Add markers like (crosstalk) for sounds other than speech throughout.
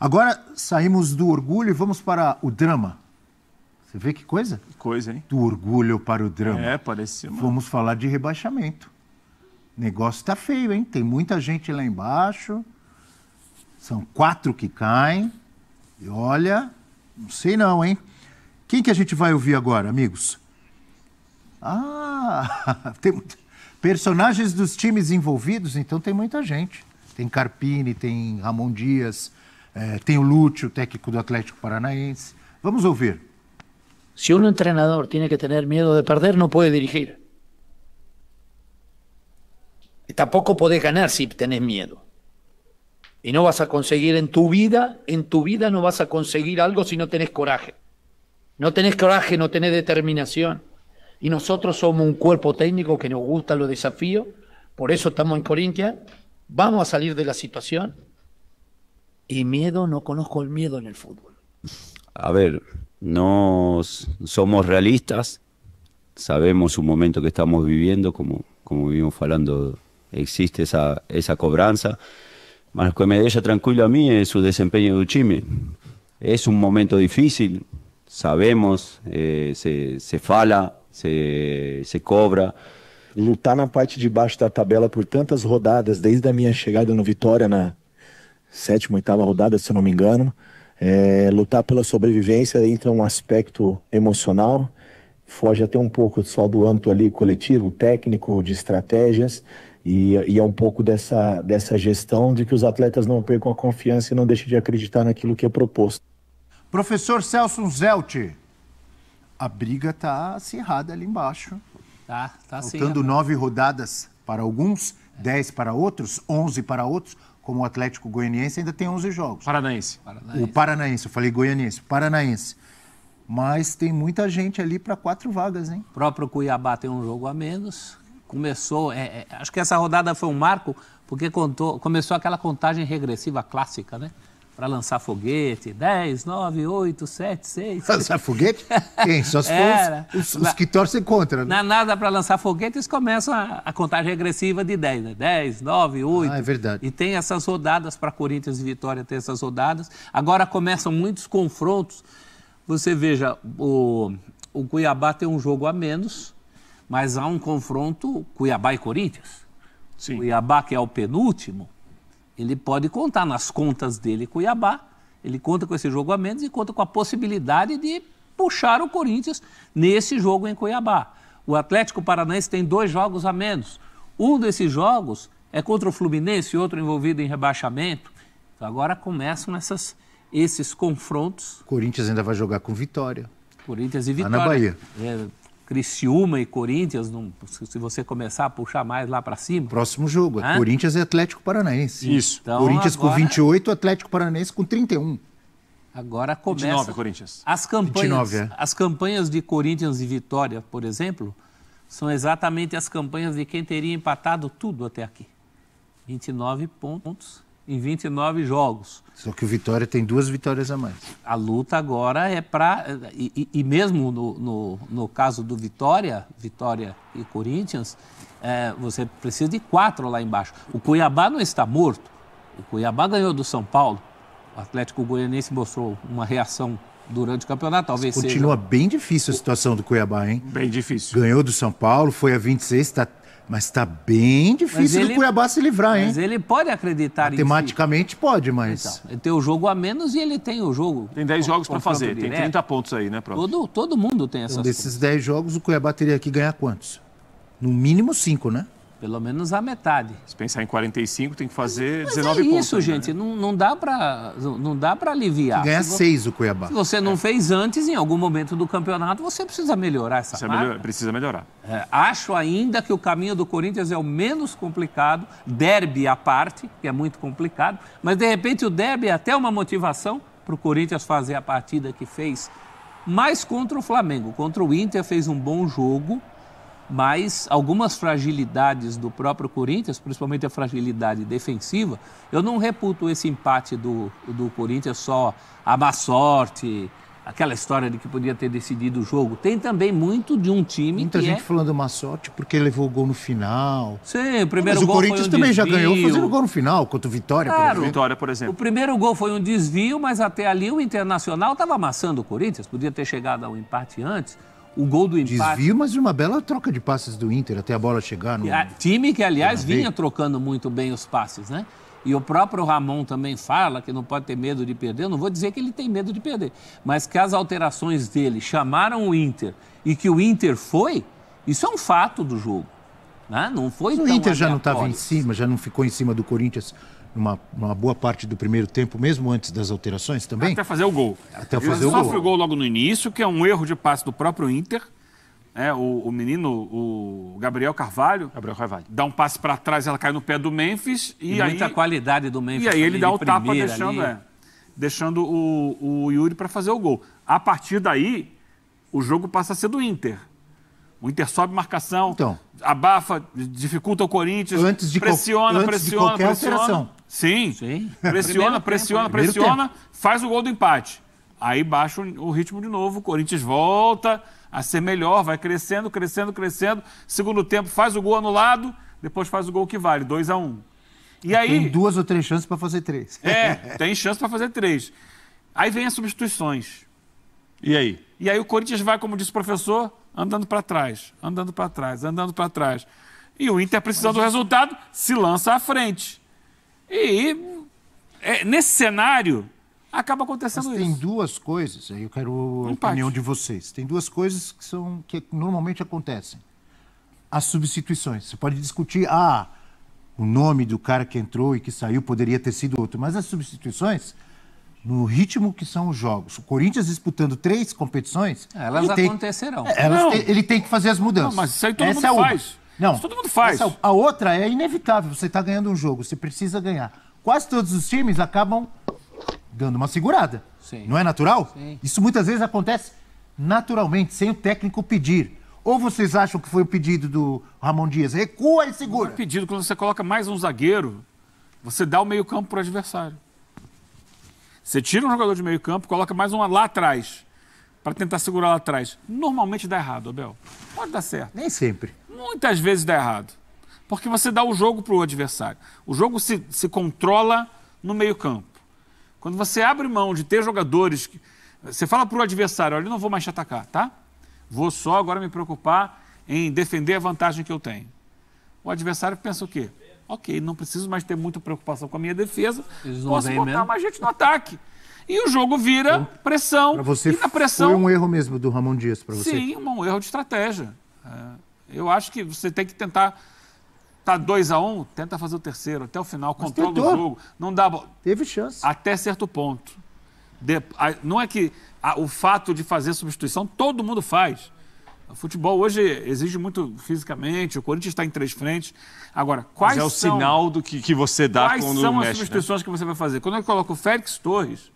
Agora saímos do orgulho e vamos para o drama. Você vê que coisa? Que coisa, hein? Do orgulho para o drama. É, parece uma... Vamos falar de rebaixamento. negócio tá feio, hein? Tem muita gente lá embaixo. São quatro que caem. E olha, não sei não, hein? Quem que a gente vai ouvir agora, amigos? Ah, (laughs) tem personagens dos times envolvidos, então tem muita gente. Tem Carpini, tem Ramon Dias, Lúcio, técnico do Atlético Paranaense. Vamos a ouvir. Si un entrenador tiene que tener miedo de perder, no puede dirigir. tampoco podés ganar si tenés miedo. Y no vas a conseguir en tu vida, en tu vida no vas a conseguir algo si no tenés coraje. No tenés coraje, no tenés determinación. Y nosotros somos un cuerpo técnico que nos gusta los desafíos, por eso estamos en Corintia. Vamos a salir de la situación y miedo, no conozco el miedo en el fútbol. A ver, no somos realistas, sabemos un momento que estamos viviendo, como, como vivimos hablando, existe esa, esa cobranza. Lo que me deja tranquilo a mí es su desempeño de Uchime. Es un momento difícil, sabemos, eh, se, se fala, se, se cobra. Lutar na parte de baixo da tabela por tantas rodadas, desde a minha chegada no Vitória na, sétima, oitava rodada, se eu não me engano. É, lutar pela sobrevivência entra um aspecto emocional, foge até um pouco só do âmbito ali coletivo, técnico, de estratégias, e, e, é um pouco dessa, dessa gestão de que os atletas não percam a confiança e não deixem de acreditar naquilo que é proposto. Professor Celso Zelt, a briga está acirrada ali embaixo. Tá, tá Faltando nove rodadas para alguns, dez para outros, onze para outros como o Atlético Goianiense, ainda tem 11 jogos. Paranaense. Paranaense. O Paranaense, eu falei Goianiense, Paranaense. Mas tem muita gente ali para quatro vagas, hein? O próprio Cuiabá tem um jogo a menos. Começou, é, é, acho que essa rodada foi um marco, porque contou, começou aquela contagem regressiva clássica, né? para lançar foguete. 10, 9, 8, 7, 6. Lançar foguete? Quem? Só se Era. os, os, os, que torcem contra, né? Na nada para lançar foguete, eles começam a, a contagem regressiva de 10, né? 10, 9, 8. Ah, é verdade. E tem essas rodadas para Corinthians e Vitória, tem essas rodadas. Agora começam muitos confrontos. Você veja, o, o Cuiabá tem um jogo a menos, mas há um confronto Cuiabá e Corinthians. Sim. Cuiabá, que é o penúltimo, ele pode contar nas contas dele Cuiabá, ele conta com esse jogo a menos e conta com a possibilidade de puxar o Corinthians nesse jogo em Cuiabá. O Atlético Paranaense tem dois jogos a menos. Um desses jogos é contra o Fluminense, outro envolvido em rebaixamento. Então agora começam essas, esses confrontos. O Corinthians ainda vai jogar com Vitória. Corinthians e Vitória. Lá na Bahia. É, Criciúma e Corinthians, se você começar a puxar mais lá para cima. Próximo jogo, é Corinthians e Atlético Paranaense. Isso. Então, Corinthians agora... com 28, Atlético Paranaense com 31. Agora começa. 29, Corinthians. As campanhas, 29, é. as campanhas de Corinthians e Vitória, por exemplo, são exatamente as campanhas de quem teria empatado tudo até aqui. 29 pontos em 29 jogos. Só que o Vitória tem duas vitórias a mais. A luta agora é para. E, e, mesmo no, no, no, caso do Vitória, Vitória e Corinthians, é, você precisa de quatro lá embaixo. O Cuiabá não está morto. O Cuiabá ganhou do São Paulo. O Atlético Goianiense mostrou uma reação durante o campeonato, talvez Continua seja... bem difícil a situação do Cuiabá, hein? Bem difícil. Ganhou do São Paulo, foi a 26, está mas está bem difícil ele, do Cuiabá se livrar, hein? Mas ele pode acreditar Matematicamente em si. pode, mas. Então, ele tem o jogo a menos e ele tem o jogo. Tem 10 jogos para fazer, tem 30 pontos aí, né, Próximo? Todo, todo mundo tem então, essas então, Desses 10 jogos, o Cuiabá teria que ganhar quantos? No mínimo 5, né? Pelo menos a metade. Se pensar em 45, tem que fazer mas, mas 19 é isso, pontos. isso, né? gente. Né? Não, não dá para não dá para aliviar. Ganha seis o Cuiabá. Se você não é. fez antes, em algum momento do campeonato, você precisa melhorar essa precisa marca. Melhor, precisa melhorar. É, acho ainda que o caminho do Corinthians é o menos complicado, derby à parte, que é muito complicado, mas de repente o derby é até uma motivação para o Corinthians fazer a partida que fez, mais contra o Flamengo. Contra o Inter fez um bom jogo, mas algumas fragilidades do próprio Corinthians, principalmente a fragilidade defensiva, eu não reputo esse empate do, do Corinthians só a má sorte, aquela história de que podia ter decidido o jogo. Tem também muito de um time Muita gente é... falando má sorte porque levou o gol no final. Sim, o ah, primeiro Mas gol o Corinthians um também desvio. já ganhou fazendo gol no final, contra o Vitória, claro, por exemplo. Vitória, por exemplo. O primeiro gol foi um desvio, mas até ali o Internacional estava amassando o Corinthians, podia ter chegado ao empate antes o gol do empate. Desvio, mas uma bela troca de passes do Inter até a bola chegar no. A time que, aliás, vinha trocando muito bem os passes, né? E o próprio Ramon também fala que não pode ter medo de perder. Eu não vou dizer que ele tem medo de perder, mas que as alterações dele chamaram o Inter e que o Inter foi, isso é um fato do jogo. Né? Não foi O Inter já não estava em cima, já não ficou em cima do Corinthians uma, uma boa parte do primeiro tempo, mesmo antes das alterações também. Até fazer o gol. Até fazer Ele o sofre gol. o gol logo no início, que é um erro de passe do próprio Inter. É, o, o menino, o Gabriel Carvalho, Gabriel Carvalho, dá um passe para trás, ela cai no pé do Memphis e, aí, muita qualidade do Memphis. E aí ele dá o tapa deixando, é, deixando o, o Yuri para fazer o gol. A partir daí, o jogo passa a ser do Inter. O Inter sobe marcação, então, abafa, dificulta o Corinthians, antes de pressiona, antes pressiona, de qualquer pressiona. Alteração. Sim. Sim. Pressiona, pressiona, pressiona, faz o gol do empate. Aí baixa o ritmo de novo, o Corinthians volta a ser melhor, vai crescendo, crescendo, crescendo. Segundo tempo faz o gol anulado, depois faz o gol que vale, 2 a 1 um. E é, aí tem duas ou três chances para fazer três. É, tem chance para fazer três. Aí vem as substituições. E aí? E aí o Corinthians vai, como disse o professor, andando para trás, andando para trás, andando para trás. E o Inter precisando Mas... do resultado, se lança à frente. E é, nesse cenário, acaba acontecendo Mas tem isso. Tem duas coisas, aí eu quero a Empate. opinião de vocês. Tem duas coisas que, são, que normalmente acontecem. As substituições. Você pode discutir, ah, o nome do cara que entrou e que saiu poderia ter sido outro, mas as substituições no ritmo que são os jogos. O Corinthians disputando três competições. Elas tem, acontecerão. Elas ele tem que fazer as mudanças. Não, mas isso aí todo Essa mundo é faz. Não. Isso todo mundo faz. Essa, é a outra é inevitável. Você está ganhando um jogo, você precisa ganhar. Quase todos os times acabam dando uma segurada. Sim. Não é natural? Sim. Isso muitas vezes acontece naturalmente, sem o técnico pedir. Ou vocês acham que foi o pedido do Ramon Dias? Recua e segura. Não é pedido, quando você coloca mais um zagueiro, você dá o meio campo para o adversário. Você tira um jogador de meio campo, coloca mais uma lá atrás, para tentar segurar lá atrás. Normalmente dá errado, Abel. Pode dar certo. Nem sempre muitas vezes dá errado. Porque você dá o jogo para o adversário. O jogo se, se controla no meio-campo. Quando você abre mão de ter jogadores. Que, você fala para o adversário: olha, eu não vou mais te atacar, tá? Vou só agora me preocupar em defender a vantagem que eu tenho. O adversário pensa o quê? Ok, não preciso mais ter muita preocupação com a minha defesa. Posso botar mesmo. mais gente no ataque. E o jogo vira então, pressão. Para você, e na pressão... foi um erro mesmo do Ramon Dias para você? Sim, um erro de estratégia. É... Eu acho que você tem que tentar. Tá 2 a 1 um, tenta fazer o terceiro até o final, Mas controla tentou. o jogo. Não dá. Teve chance. Até certo ponto. De, a, não é que a, o fato de fazer substituição, todo mundo faz. O futebol hoje exige muito fisicamente, o Corinthians está em três frentes. Agora, quais Mas é o são, sinal do que, que você dá quais quando Quais são mexe, as né? substituições né? que você vai fazer? Quando eu coloco o Félix Torres,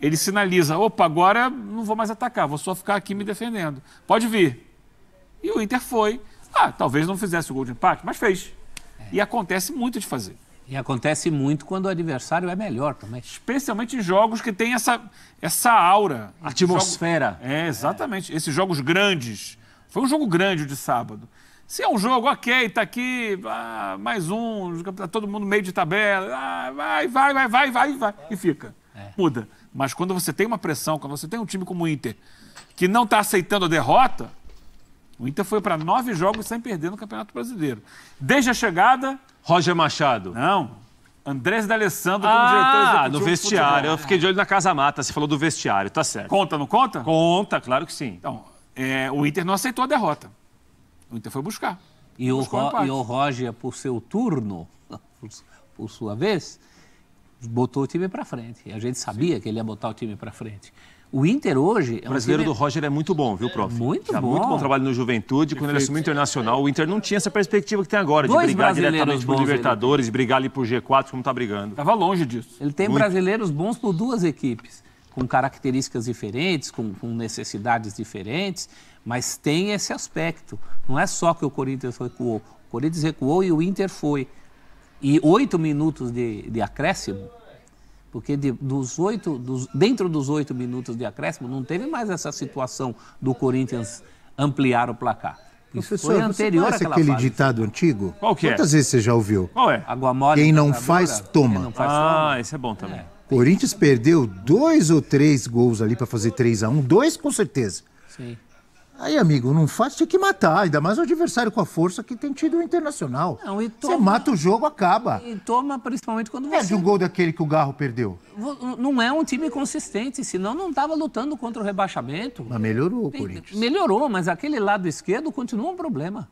ele sinaliza, opa, agora não vou mais atacar, vou só ficar aqui me defendendo. Pode vir. E o Inter foi. Ah, talvez não fizesse o gol de empate, mas fez. É. E acontece muito de fazer. E acontece muito quando o adversário é melhor também. Especialmente em jogos que tem essa, essa aura. Atmosfera. Jogo... É, exatamente. É. Esses jogos grandes. Foi um jogo grande de sábado. Se é um jogo, ok, tá aqui, ah, mais um, tá todo mundo meio de tabela, ah, vai, vai, vai, vai, vai, vai, e fica. É. Muda. Mas quando você tem uma pressão, quando você tem um time como o Inter, que não está aceitando a derrota, o Inter foi para nove jogos sem perder no Campeonato Brasileiro. Desde a chegada. Roger Machado. Não. Andrés D'Alessandro como ah, diretor no vestiário. Eu fiquei de olho na Casa Mata, você falou do vestiário, tá certo. Conta, não conta? Conta, claro que sim. Então, é, o Inter não aceitou a derrota. O Inter foi buscar. E, o, Ro, e o Roger, por seu turno, (laughs) por, por sua vez, botou o time para frente. A gente sabia sim. que ele ia botar o time para frente. O Inter hoje. É o brasileiro time... do Roger é muito bom, viu, prof? Muito Já bom. Muito bom trabalho no Juventude. Perfeito. Quando ele assumiu o Internacional, o Inter não tinha essa perspectiva que tem agora, Dois de brigar diretamente por Libertadores, ele... brigar ali por G4, como está brigando. Estava longe disso. Ele tem muito. brasileiros bons por duas equipes, com características diferentes, com, com necessidades diferentes, mas tem esse aspecto. Não é só que o Corinthians recuou. O Corinthians recuou e o Inter foi. E oito minutos de, de acréscimo porque de, dos oito, dos, dentro dos oito minutos de acréscimo, não teve mais essa situação do Corinthians ampliar o placar. Isso Professor, foi anterior você aquele fase. ditado antigo? Qual que é? Quantas vezes você já ouviu? Qual é? Água mole, Quem não faz, toma. Não faz, ah, toma. esse é bom também. É. Corinthians perdeu dois ou três gols ali para fazer 3 a 1 Dois com certeza. Sim. Aí, amigo, não faz, tinha que matar, ainda mais o adversário com a força que tem tido o internacional. Não, e toma, você mata o jogo, acaba. E toma principalmente quando você. Perde o gol daquele que o Garro perdeu. Não é um time consistente, senão não estava lutando contra o rebaixamento. Mas melhorou o Corinthians. Melhorou, mas aquele lado esquerdo continua um problema.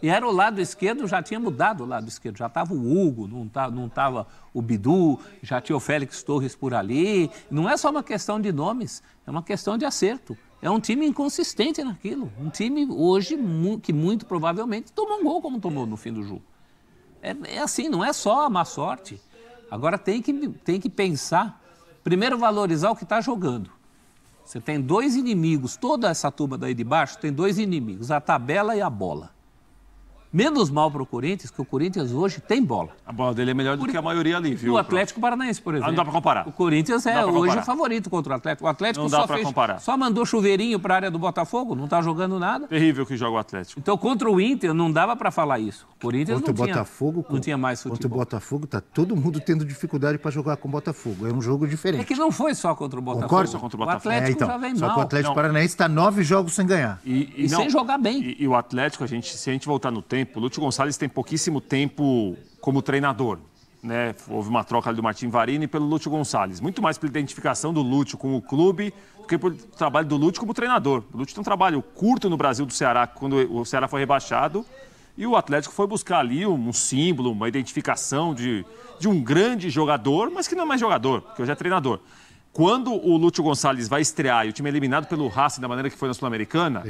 E era o lado esquerdo, já tinha mudado o lado esquerdo. Já estava o Hugo, não estava não tava o Bidu, já tinha o Félix Torres por ali. Não é só uma questão de nomes, é uma questão de acerto é um time inconsistente naquilo. Um time hoje mu que muito provavelmente tomou um gol como tomou no fim do jogo. É, é, assim, não é só a má sorte. Agora tem que, tem que pensar, primeiro valorizar o que está jogando. Você tem dois inimigos, toda essa turma daí de baixo tem dois inimigos, a tabela e a bola. Menos mal para o Corinthians, que o Corinthians hoje tem bola. A bola dele é melhor do que a maioria ali, viu? O Atlético Paranaense, por exemplo. Ah, não dá para comparar. O Corinthians é hoje o favorito contra o Atlético. O Atlético não só, fez, comparar. só mandou chuveirinho para a área do Botafogo, não está jogando nada. Terrível que joga o Atlético. Então, contra o Inter, não dava para falar isso. O Corinthians contra não, o tinha, Botafogo, não tinha mais futebol. Contra o Botafogo, está todo mundo tendo dificuldade para jogar com o Botafogo. É um jogo diferente. É que não foi só contra o Botafogo. Concordo, só contra o Botafogo. O Atlético é, então, já vem só mal. Só que o Atlético não. Paranaense está nove jogos sem ganhar. E, e, e não, sem jogar bem. E, e o Atlético, a gente, se a gente voltar no tempo, tempo. Lúcio Gonçalves tem pouquíssimo tempo como treinador. Né? Houve uma troca do Martim Varini pelo Lúcio Gonçalves. Muito mais pela identificação do Lúcio com o clube do que pelo trabalho do Lúcio como treinador. O Lúcio tem um trabalho curto no Brasil do Ceará, quando o Ceará foi rebaixado. E o Atlético foi buscar ali um símbolo, uma identificação de, de um grande jogador, mas que não é mais jogador, porque hoje é treinador. Quando o Lúcio Gonçalves vai estrear e o time é eliminado pelo Racing da maneira que foi na Sul-Americana,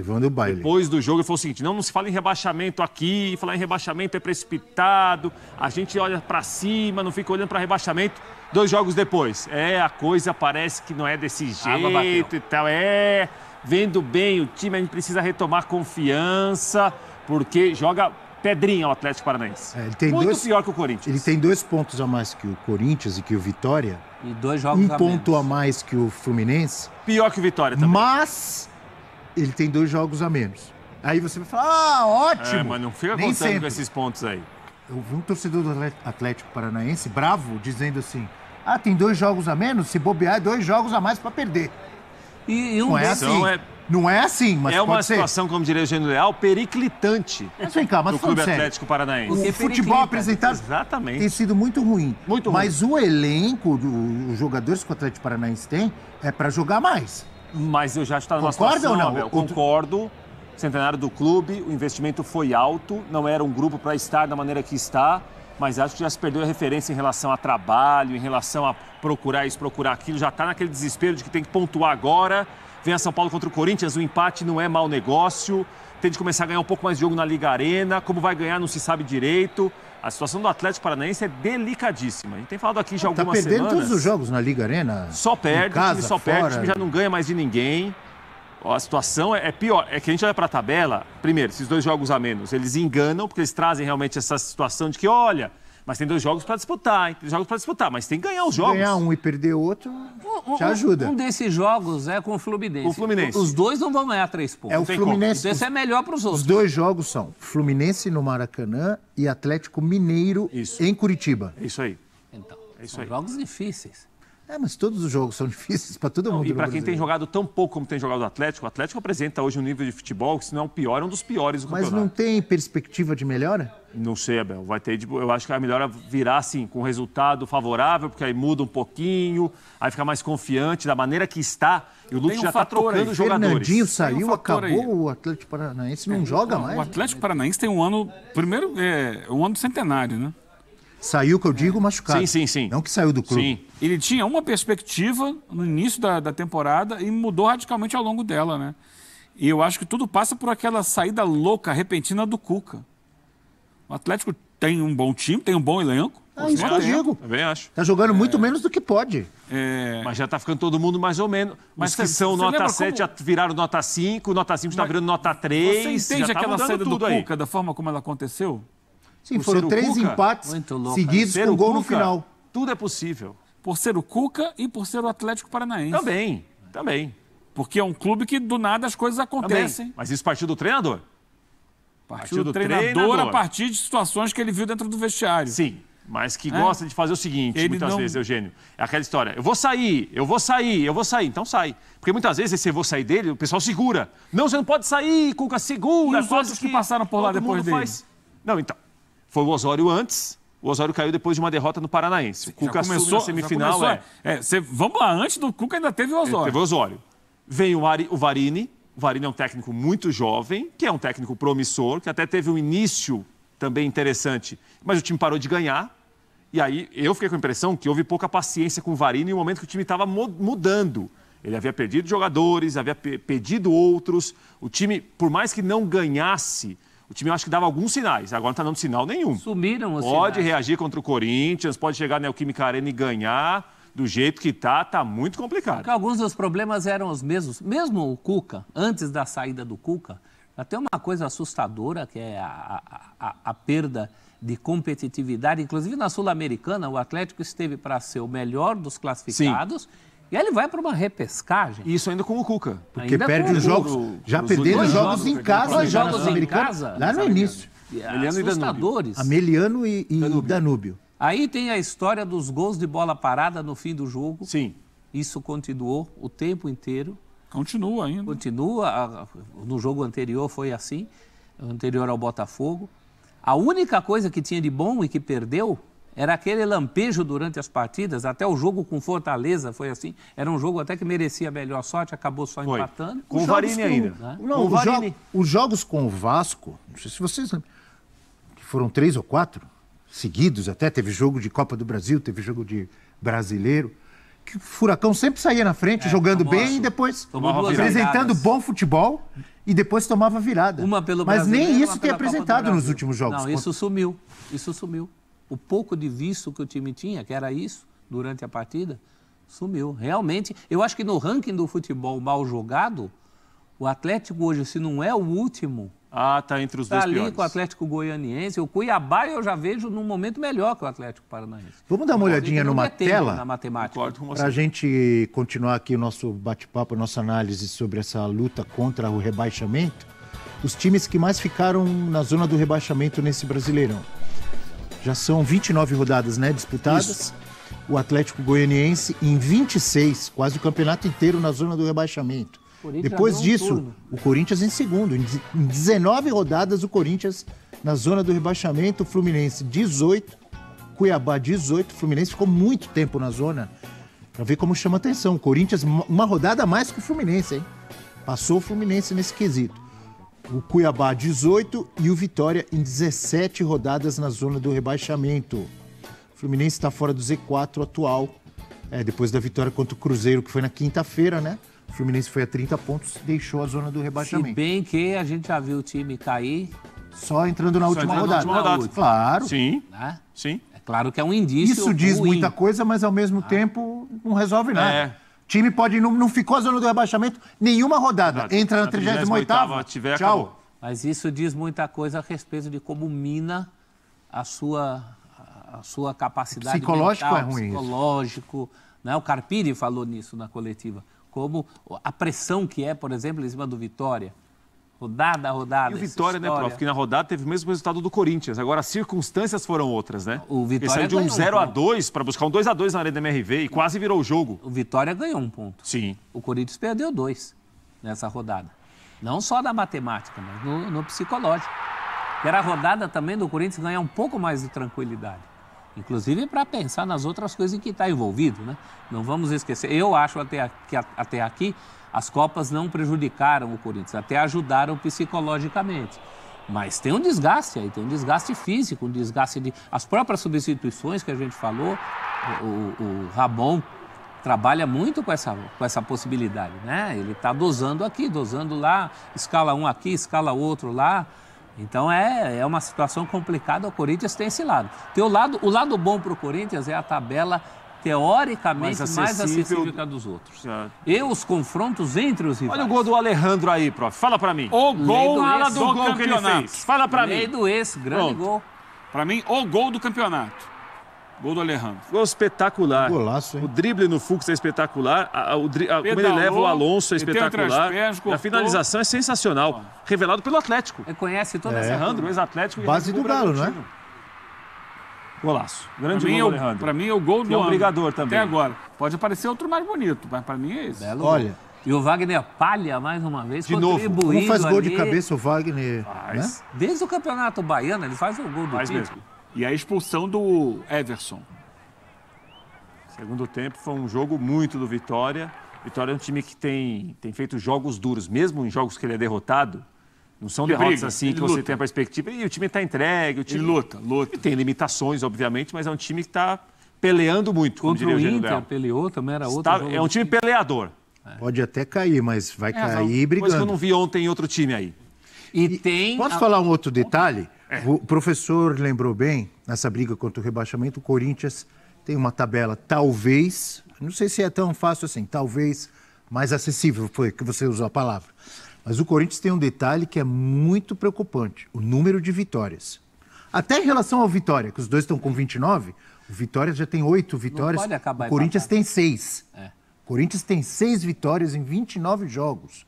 depois do jogo ele falou o seguinte: não, não se fala em rebaixamento aqui, falar em rebaixamento é precipitado, a gente olha para cima, não fica olhando para rebaixamento. Dois jogos depois, é, a coisa parece que não é desse jeito e tal, é, vendo bem o time, a gente precisa retomar confiança, porque joga pedrinha o Atlético Paranaense. É, Muito dois, pior que o Corinthians. Ele tem dois pontos a mais que o Corinthians e que o Vitória e dois jogos um a ponto menos. a mais que o Fluminense. Pior que o Vitória também. Mas ele tem dois jogos a menos. Aí você vai falar, ah, ótimo! É, mas não fica Nem contando sempre. com esses pontos aí. Eu vi um torcedor do Atlético Paranaense, bravo, dizendo assim, ah, tem dois jogos a menos, se bobear, é dois jogos a mais para perder. E, e um não é assim. Então é não é assim, mas É uma situação, como diria o Gênio Leal, periclitante. Mas vem cá, mas do Clube sério. Atlético Paranaense. O, o futebol apresentado Exatamente. tem sido muito ruim. Muito ruim. Mas o elenco, dos os jogadores que o Atlético Paranaense tem, é para jogar mais. Mas eu já estou tá numa Concorda situação, ou não? Abel, concordo. Centenário do clube, o investimento foi alto, não era um grupo para estar da maneira que está mas acho que já se perdeu a referência em relação a trabalho, em relação a procurar isso, procurar aquilo, já está naquele desespero de que tem que pontuar agora Vem a São Paulo contra o Corinthians, o empate não é mau negócio. Tem de começar a ganhar um pouco mais de jogo na Liga Arena. Como vai ganhar, não se sabe direito. A situação do Atlético Paranaense é delicadíssima. A gente tem falado aqui já tá algumas semanas. Está perdendo todos os jogos na Liga Arena. Só perde, casa, o time só fora. perde, o time já não ganha mais de ninguém. A situação é, é pior. É que a gente olha para a tabela, primeiro, esses dois jogos a menos, eles enganam, porque eles trazem realmente essa situação de que, olha, mas tem dois jogos para disputar, hein? Tem jogos para disputar, mas tem que ganhar os jogos. Ganhar um e perder outro um, já ajuda. Um desses jogos é com o Fluminense. O Fluminense. Os dois não vão ganhar três pontos. É o Fluminense. Então, esse é melhor para os outros. Os dois jogos são Fluminense no Maracanã e Atlético Mineiro isso. em Curitiba. É isso aí. Então, é isso são aí. jogos difíceis. É, mas todos os jogos são (laughs) difíceis para todo não, mundo. e para quem tem jogado tão pouco como tem jogado o Atlético, o Atlético apresenta hoje um nível de futebol que, se não é o pior, é um dos piores do campeonato. Mas não tem perspectiva de melhora? Não sei, Abel. Vai ter, eu acho que é melhor virar assim, com resultado favorável, porque aí muda um pouquinho, aí fica mais confiante da maneira que está. E o Lúcio um já está trocando aí. jogadores. Fernandinho saiu, um acabou aí. o Atlético Paranaense, não é, joga o, mais. O Atlético né? Paranaense tem um ano, primeiro, é, um ano centenário, né? Saiu, que eu digo, é. machucado. Sim, sim, sim. Não que saiu do clube. Sim. Ele tinha uma perspectiva no início da, da temporada e mudou radicalmente ao longo dela, né? E eu acho que tudo passa por aquela saída louca, repentina do Cuca. O Atlético tem um bom time, tem um bom elenco. É isso que eu digo. Também acho. Tá jogando é... muito menos do que pode. É... Mas já tá ficando todo mundo mais ou menos. Mas que são nota 7 como... já viraram nota 5, nota 5 está virando nota 3. Você entende já tá aquela saída do Cuca, aí. Cuca, da forma como ela aconteceu? Sim, Por foram três Cuca? empates seguidos com gol Cuca, no final. Tudo é possível. Por ser o Cuca e por ser o Atlético Paranaense. Também, também. Porque é um clube que do nada as coisas acontecem. Também. Mas isso partiu do treinador. Partiu, do, do treinador, treinador, a partir de situações que ele viu dentro do vestiário. Sim, mas que é. gosta de fazer o seguinte, ele muitas não... vezes, Eugênio. É aquela história, eu vou sair, eu vou sair, eu vou sair, então sai. Porque muitas vezes se eu vou sair dele, o pessoal segura. Não, você não pode sair, Cuca, segura. E os outros que, que, passaram por lá depois dele? Faz... Não, então, foi o Osório antes... O Osório caiu depois de uma derrota no Paranaense. O Cuca começou a semifinal. Começou, é. É, cê, vamos lá, antes do Cuca ainda teve o Osório. Ele teve o Osório. Vem o, Ari, o Varini, o Varini é um técnico muito jovem, que é um técnico promissor, que até teve um início também interessante, mas o time parou de ganhar. E aí eu fiquei com a impressão que houve pouca paciência com o Varini em um momento que o time estava mudando. Ele havia perdido jogadores, havia pedido outros. O time, por mais que não ganhasse, o time eu acho que dava alguns sinais. Agora não está dando sinal nenhum. Sumiram os Pode sinais. reagir contra o Corinthians, pode chegar na Neoquímica Arena e ganhar do jeito que tá, tá muito complicado. Porque alguns dos problemas eram os mesmos. Mesmo o Cuca, antes da saída do Cuca, até uma coisa assustadora que é a, a, a, a perda de competitividade. Inclusive na Sul-Americana, o Atlético esteve para ser o melhor dos classificados. Sim. E aí ele vai para uma repescagem. Isso ainda com o Cuca. Porque ainda perde os jogos. já perdeu jogos, jogos em casa. jogos em casa. Lá no início. Assustadores. Ameliano e, e Danúbio. Aí tem a história dos gols de bola parada no fim do jogo. Sim. Isso continuou o tempo inteiro. Continua ainda. Continua. No jogo anterior foi assim, anterior ao Botafogo. A única coisa que tinha de bom e que perdeu era aquele lampejo durante as partidas. Até o jogo com Fortaleza foi assim. Era um jogo até que merecia melhor sorte, acabou só foi. empatando. Com o Varini ainda. Não, o Varini. Jo os jogos com o Vasco, não sei se vocês sabem, foram três ou quatro seguidos até, teve jogo de Copa do Brasil, teve jogo de brasileiro, que o Furacão sempre saía na frente, é, jogando famoso. bem e depois apresentando bom futebol e depois tomava virada. Uma pelo Mas nem isso tem apresentado nos últimos jogos. Não, isso sumiu. Isso sumiu. O pouco de visto que o time tinha, que era isso, durante a partida, sumiu. Realmente, eu acho que no ranking do futebol mal jogado, o Atlético hoje, se não é o último, ah, está entre os tá dois ali piores. com o Atlético Goianiense. O Cuiabá eu já vejo num momento melhor que o Atlético Paranaense. Vamos dar uma olhadinha numa tela na matemática para a gente continuar aqui o nosso bate-papo, nossa análise sobre essa luta contra o rebaixamento. Os times que mais ficaram na zona do rebaixamento nesse Brasileirão. Já são 29 rodadas, né, disputadas. Isso. O Atlético Goianiense em 26, quase o campeonato inteiro na zona do rebaixamento. Depois disso, o Corinthians em segundo. Em 19 rodadas, o Corinthians na zona do rebaixamento, o Fluminense 18, Cuiabá 18. O Fluminense ficou muito tempo na zona. Pra ver como chama atenção. O Corinthians, uma rodada a mais que o Fluminense, hein? Passou o Fluminense nesse quesito. O Cuiabá 18 e o Vitória em 17 rodadas na zona do rebaixamento. O Fluminense está fora do Z4 atual. É, depois da vitória contra o Cruzeiro, que foi na quinta-feira, né? O Fluminense foi a 30 pontos, deixou a zona do rebaixamento. Se bem que a gente já viu o time cair. Tá Só entrando na Só última entrando rodada. Na última rodada. Claro. Sim. Né? Sim. É claro que é um indício. Isso diz ruim. muita coisa, mas ao mesmo ah. tempo não resolve nada. É time pode não, não ficou a zona do rebaixamento nenhuma rodada. Entra na 38 ª tchau. Acabou. Mas isso diz muita coisa a respeito de como mina a sua, a sua capacidade psicológico é mental, é ruim psicológico. Isso. Né? O Carpini falou nisso na coletiva como a pressão que é, por exemplo, em cima do Vitória. Rodada rodada. E o Vitória, né, prof? Que na rodada teve o mesmo resultado do Corinthians. Agora as circunstâncias foram outras, né? O Vitória Ele saiu de um 0 um a 2 para buscar um 2 a 2 na Arena da MRV e quase virou o jogo. O Vitória ganhou um ponto. Sim. O Corinthians perdeu dois nessa rodada. Não só na matemática, mas no, no psicológico. Era a rodada também do Corinthians ganhar um pouco mais de tranquilidade inclusive para pensar nas outras coisas em que está envolvido. Né? Não vamos esquecer. Eu acho até que até aqui as Copas não prejudicaram o Corinthians, até ajudaram psicologicamente. Mas tem um desgaste aí, tem um desgaste físico, um desgaste de. As próprias substituições que a gente falou, o, o Rabon trabalha muito com essa, com essa possibilidade, né? Ele está dosando aqui, dosando lá, escala um aqui, escala outro lá. Então é, é uma situação complicada. O Corinthians tem esse lado. Tem o lado, o lado bom para o Corinthians é a tabela teoricamente mais acessível, mais acessível que a dos outros. É. E os confrontos entre os rivais. Olha o gol do Alejandro aí, prof. Fala para mim. O gol do, ex, do, gol campeonato. que ele fez. Fala para mim. Lei do ex, grande Pronto. gol. Para mim, o gol do campeonato. Gol do Alejandro. Gol espetacular. golaço, hein? O drible no Fux é espetacular. A, a, o dri... Pedalou, como ele leva o Alonso é espetacular. Pés, a finalização é sensacional. Revelado pelo Atlético. Ele conhece toda é. essa. Alejandro, ex-Atlético. Base do Galo, né? Golaço. Grande é pra gol, mim, Alejandro. Para mim é o gol do é também. Até agora. Pode aparecer outro mais bonito, mas para mim é esse. Belo Olha. Gol. E o Wagner palha mais uma vez, de Novo. não faz gol ali. de cabeça o Wagner. Né? Desde o Campeonato Baiano, ele faz o gol do faz título. Mesmo e a expulsão do Everson. Segundo tempo foi um jogo muito do Vitória. Vitória é um time que tem, tem feito jogos duros, mesmo em jogos que ele é derrotado. Não são assim ele derrotas briga, assim que luta. você tem a perspectiva. E o time está entregue, o time. Ele luta, luta. tem limitações, obviamente, mas é um time que está peleando muito. Contra o, o Inter, peleou, também era outro. Está, é um time peleador. É. Pode até cair, mas vai é, cair não, brigando. Mas eu não vi ontem em outro time aí. E, e tem. Posso a... falar um outro detalhe? O professor lembrou bem, nessa briga contra o rebaixamento, o Corinthians tem uma tabela, talvez, não sei se é tão fácil assim, talvez mais acessível, foi que você usou a palavra. Mas o Corinthians tem um detalhe que é muito preocupante: o número de vitórias. Até em relação ao Vitória, que os dois estão com 29, o Vitória já tem oito vitórias. pode acabar o Corinthians tem seis. É. O Corinthians tem seis vitórias em 29 jogos.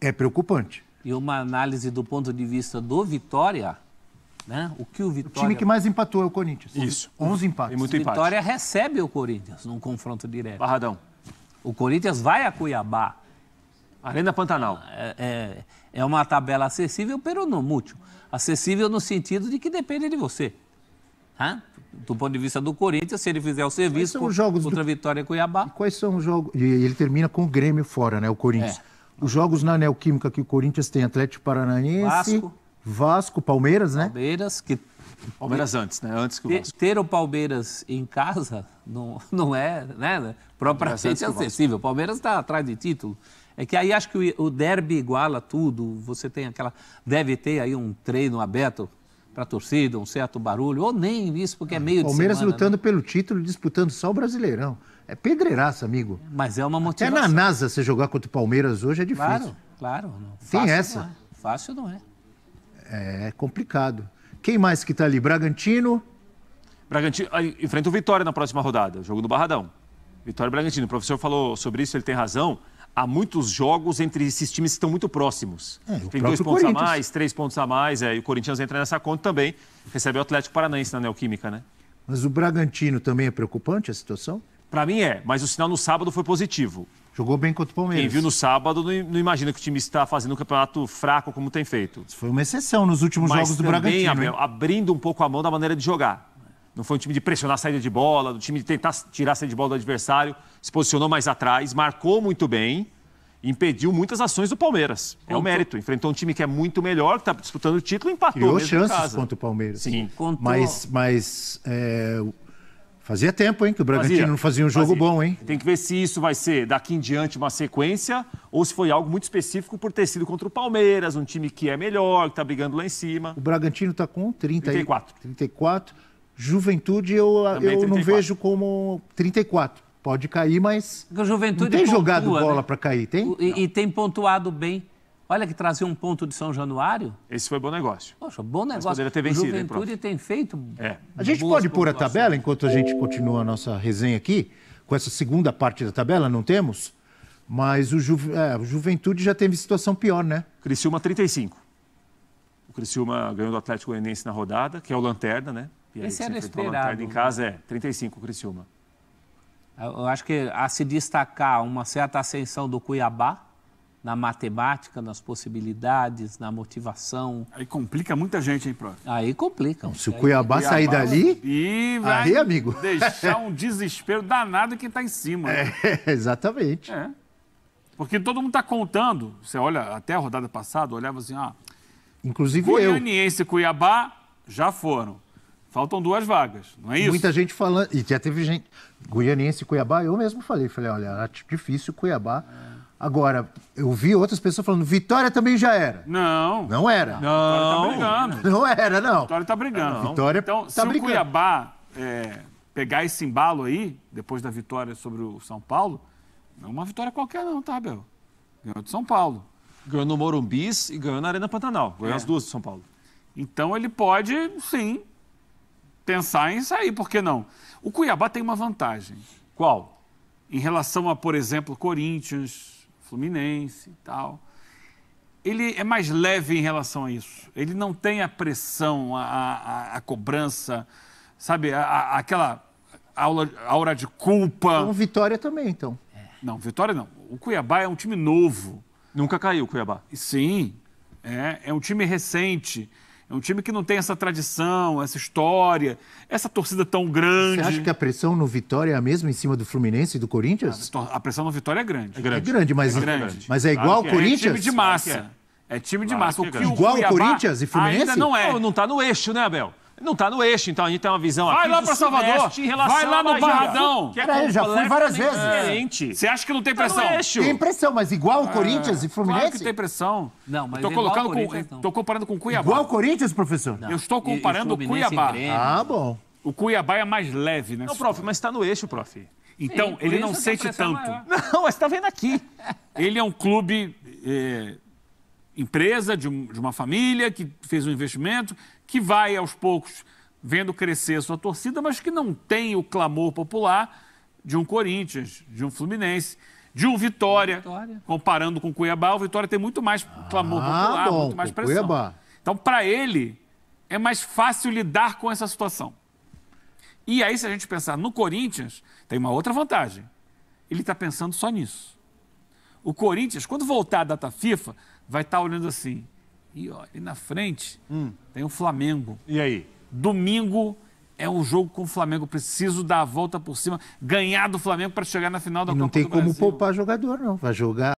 É preocupante. E uma análise do ponto de vista do Vitória, né? O que o Vitória... O time que mais empatou é o Corinthians. Isso. 11 empates. E muito empate. Vitória recebe o Corinthians num confronto direto. Barradão. O Corinthians vai a Cuiabá. Arena Pantanal. É, é, é uma tabela acessível, pero não múltiplo. Acessível no sentido de que depende de você. Hã? Né? Do ponto de vista do Corinthians, se ele fizer o serviço os jogos contra do... Vitória e Cuiabá. E quais são os jogos? E ele termina com o Grêmio fora, né? O Corinthians. É. Os jogos na Neoquímica que o Corinthians tem Atlético Paranaense. Vasco. Vasco, Palmeiras, né? Palmeiras, que. Palmeiras antes, né? Antes que o Vasco. Ter o Palmeiras em casa não, não é, né? Propriamente acessível. O Palmeiras está atrás de título. É que aí acho que o derby iguala tudo. Você tem aquela. Deve ter aí um treino aberto para a torcida, um certo barulho, ou nem isso, porque é meio Palmeiras de lutando né? pelo título, disputando só o Brasileirão. É pedreiraça, amigo. Mas é uma motivação. Até na NASA, você jogar contra o Palmeiras hoje é difícil. Claro, claro. Não. Tem Fácil essa. Não é. Fácil não é. É complicado. Quem mais que está ali? Bragantino? Bragantino enfrenta o Vitória na próxima rodada, jogo do Barradão. Vitória e Bragantino. O professor falou sobre isso, ele tem razão. Há muitos jogos entre esses times que estão muito próximos. É, tem dois pontos a mais, três pontos a mais. É, e o Corinthians entra nessa conta também. Recebe o Atlético Paranaense na Neoquímica, né? Mas o Bragantino também é preocupante a situação? Para mim é, mas o sinal no sábado foi positivo. Jogou bem contra o Palmeiras. Quem viu no sábado não, não imagina que o time está fazendo um campeonato fraco como tem feito. Isso foi uma exceção nos últimos mas jogos do também, Bragantino. Abel, abrindo um pouco a mão da maneira de jogar. Não foi um time de pressionar a saída de bola, do time de tentar tirar a saída de bola do adversário, se posicionou mais atrás, marcou muito bem, impediu muitas ações do Palmeiras. É o um mérito. Enfrentou um time que é muito melhor, que está disputando o título, empatou. Criou chances contra o Palmeiras. Sim. Mas, mas é, Fazia tempo, hein, que o Bragantino fazia, não fazia um jogo fazia. bom, hein? Tem que ver se isso vai ser daqui em diante uma sequência ou se foi algo muito específico por ter sido contra o Palmeiras, um time que é melhor, que está brigando lá em cima. O Bragantino está com 30, 34. 34. Juventude eu, eu não vejo como 34. Pode cair, mas. A juventude não tem pontua, jogado né? bola né? para cair, tem? E, e tem pontuado bem. Olha que trazer um ponto de São Januário. Esse foi bom negócio. Poxa, bom negócio. Mas ter vencido. Juventude hein, tem feito. É. A gente pode pôr a tabela enquanto a gente continua a nossa resenha aqui, com essa segunda parte da tabela, não temos? Mas o, Ju... é, o Juventude já teve situação pior, né? Criciúma 35. O Criciúma ganhou do Atlético Goianiense na rodada, que é o Lanterna, né? E Esse era esperado. Lanterna em casa é 35 o Criciúma. Eu acho que a se destacar uma certa ascensão do Cuiabá, na matemática, nas possibilidades, na motivação. Aí complica muita gente, hein, prof? Aí complica. Não, se o Cuiabá, sair dali, e vai aí, amigo. deixar (laughs) um desespero danado que está em cima. Né? É, exatamente. É. Porque todo mundo está contando. Você olha, até a rodada passada, olhava assim, ah, Inclusive Goianiense eu. e Cuiabá já foram. Faltam duas vagas, não é isso? Muita gente falando, e já teve gente, Goianiense e Cuiabá, eu mesmo falei, falei, olha, difícil Cuiabá... É Agora, eu vi outras pessoas falando, Vitória também já era. Não. Não era. Não. Vitória tá brigando. Não era, não. Vitória tá brigando. Não. Vitória então, tá se brigando. o Cuiabá é, pegar esse embalo aí, depois da vitória sobre o São Paulo, não é uma vitória qualquer não, tá, Bel? Ganhou de São Paulo. Ganhou no Morumbis e ganhou na Arena Pantanal. Ganhou é. as duas de São Paulo. Então ele pode, sim, pensar em sair, por que não? O Cuiabá tem uma vantagem. Qual? Em relação a, por exemplo, Corinthians, Fluminense e tal. Ele é mais leve em relação a isso. Ele não tem a pressão, a, a, a cobrança, sabe? A, aquela aula, aura de culpa. Então, Vitória também, então. É. Não, Vitória não. O Cuiabá é um time novo. Nunca caiu o Cuiabá. Sim, é, é um time recente. É um time que não tem essa tradição, essa história, essa torcida tão grande. Você acha que a pressão no Vitória é a mesma em cima do Fluminense e do Corinthians? Ah, a, pressão no Vitória é grande. É grande, é grande mas, é grande. mas é igual claro ao é. é Corinthians? É. é time de massa. É time de massa. é o que igual o Corinthians e Fluminense? Ainda não é. Não, está no eixo, né, Abel? Não está no eixo, então a gente tem uma visão Vai aqui lá para Salvador, vai lá no Barradão. é Peraí, já fui várias vezes. Diferente. Você acha que não tem tá pressão? Tem pressão, mas igual o é. Corinthians e Fluminense? Claro que tem pressão. Não, mas tô é colocando com, então. tô comparando com Cuiabá. Igual o Corinthians, professor? Não. Eu estou comparando o Cuiabá. Ah, bom. O Cuiabá é mais leve, né? Não, prof, mas está no eixo, prof. Então, Sim, ele não sente é tanto. Maior. Não, mas está vendo aqui. Ele é um clube... Eh, empresa, de, um, de uma família que fez um investimento, que vai aos poucos vendo crescer sua torcida, mas que não tem o clamor popular de um Corinthians, de um Fluminense, de um Vitória. Vitória. Comparando com o Cuiabá, o Vitória tem muito mais clamor ah, popular, bom, muito mais pressão. Cuiabá. Então, para ele, é mais fácil lidar com essa situação. E aí, se a gente pensar no Corinthians, tem uma outra vantagem. Ele está pensando só nisso. O Corinthians, quando voltar à data FIFA, vai estar tá olhando assim. E ó, ali na frente hum. tem o Flamengo. E aí? Domingo é um jogo com o Flamengo. Preciso dar a volta por cima, ganhar do Flamengo para chegar na final da e Copa do Brasil. Não tem como poupar jogador, não. Vai jogar.